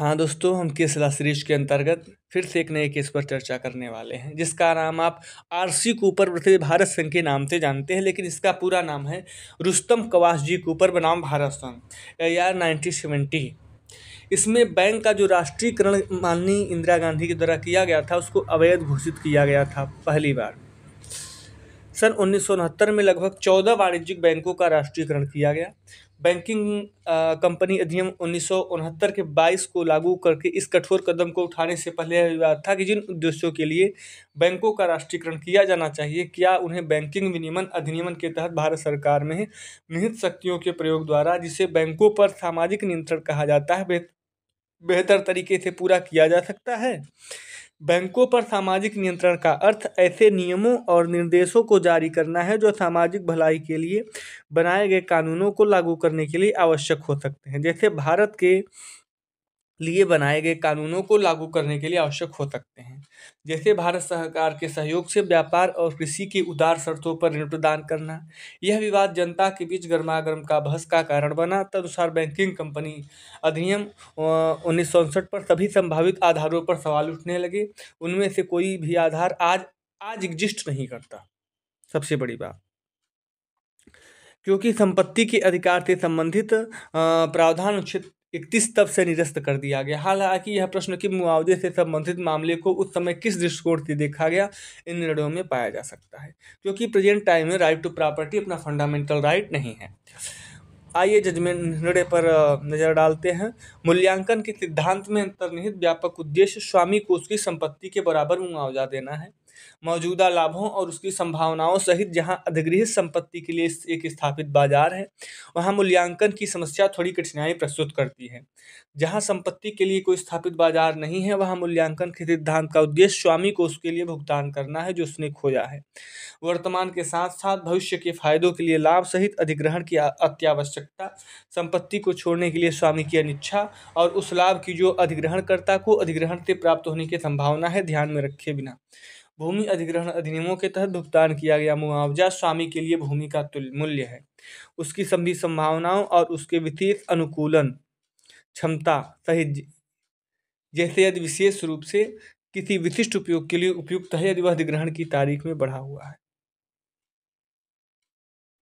हाँ दोस्तों हम केसला सीरीज के अंतर्गत फिर से एक नए केस पर चर्चा करने वाले हैं जिसका नाम आप आरसी कूपर पृथ्वी भारत संघ के नाम से जानते हैं लेकिन इसका पूरा नाम है रुस्तम कवास जी कूपर बनाम भारत संघ यार नाइनटीन सेवेंटी इसमें बैंक का जो राष्ट्रीयकरण माननीय इंदिरा गांधी के द्वारा किया गया था उसको अवैध घोषित किया गया था पहली बार सन उन्नीस में लगभग चौदह वाणिज्यिक बैंकों का राष्ट्रीयकरण किया गया बैंकिंग कंपनी अधिनियम उन्नीस के 22 को लागू करके इस कठोर कदम को उठाने से पहले यह विवाद था कि जिन उद्देश्यों के लिए बैंकों का राष्ट्रीयकरण किया जाना चाहिए क्या उन्हें बैंकिंग विनियमन अधिनियम के तहत भारत सरकार में निहित शक्तियों के प्रयोग द्वारा जिसे बैंकों पर सामाजिक नियंत्रण कहा जाता है बेहतर तरीके से पूरा किया जा सकता है बैंकों पर सामाजिक नियंत्रण का अर्थ ऐसे नियमों और निर्देशों को जारी करना है जो सामाजिक भलाई के लिए बनाए गए कानूनों को लागू करने के लिए आवश्यक हो सकते हैं जैसे भारत के लिए बनाए गए कानूनों को लागू करने के लिए आवश्यक हो सकते हैं जैसे भारत सरकार के सहयोग से व्यापार और कृषि की उदार शर्तों पर ऋण प्रदान करना यह विवाद जनता के बीच गर्मागर्म का बहस का कारण बना तदनुसार बैंकिंग कंपनी अधिनियम उन्नीस पर सभी संभावित आधारों पर सवाल उठने लगे उनमें से कोई भी आधार आज आज एग्जिस्ट नहीं करता सबसे बड़ी बात क्योंकि संपत्ति के अधिकार से संबंधित प्रावधान अनुच्छेद इकतीस तब से निरस्त कर दिया गया हालांकि यह प्रश्न कि मुआवजे से संबंधित मामले को उस समय किस दृष्टिकोण से देखा गया इन निर्णयों में पाया जा सकता है क्योंकि प्रेजेंट टाइम में राइट टू प्रॉपर्टी अपना फंडामेंटल राइट नहीं है आइए जजमेंट निर्णय पर नज़र डालते हैं मूल्यांकन के सिद्धांत में अंतर्निहित व्यापक उद्देश्य स्वामी को उसकी संपत्ति के बराबर मुआवजा देना है मौजूदा लाभों और उसकी संभावनाओं सहित जहां अधिगृहित संपत्ति के लिए एक स्थापित बाजार है वहां मूल्यांकन की समस्या थोड़ी कठिनाई प्रस्तुत करती है जहां संपत्ति के लिए कोई स्थापित बाजार नहीं है वहां मूल्यांकन के सिद्धांत का उद्देश्य स्वामी को उसके लिए भुगतान करना है जो उसने खोया है वर्तमान के साथ साथ भविष्य के फायदों के लिए लाभ सहित अधिग्रहण की अत्यावश्यकता संपत्ति को छोड़ने के लिए स्वामी की अनिच्छा और उस लाभ की जो अधिग्रहणकर्ता को अधिग्रहण से प्राप्त होने की संभावना है ध्यान में रखे बिना भूमि अधिग्रहण अधिनियमों के तहत भुगतान किया गया मुआवजा स्वामी के लिए भूमि का मूल्य है उसकी सभी संभावनाओं और उसके विशेष अनुकूलन क्षमता सहित जैसे यदि विशेष रूप से किसी विशिष्ट उपयोग के लिए उपयुक्त है यदि वह अधिग्रहण की तारीख में बढ़ा हुआ है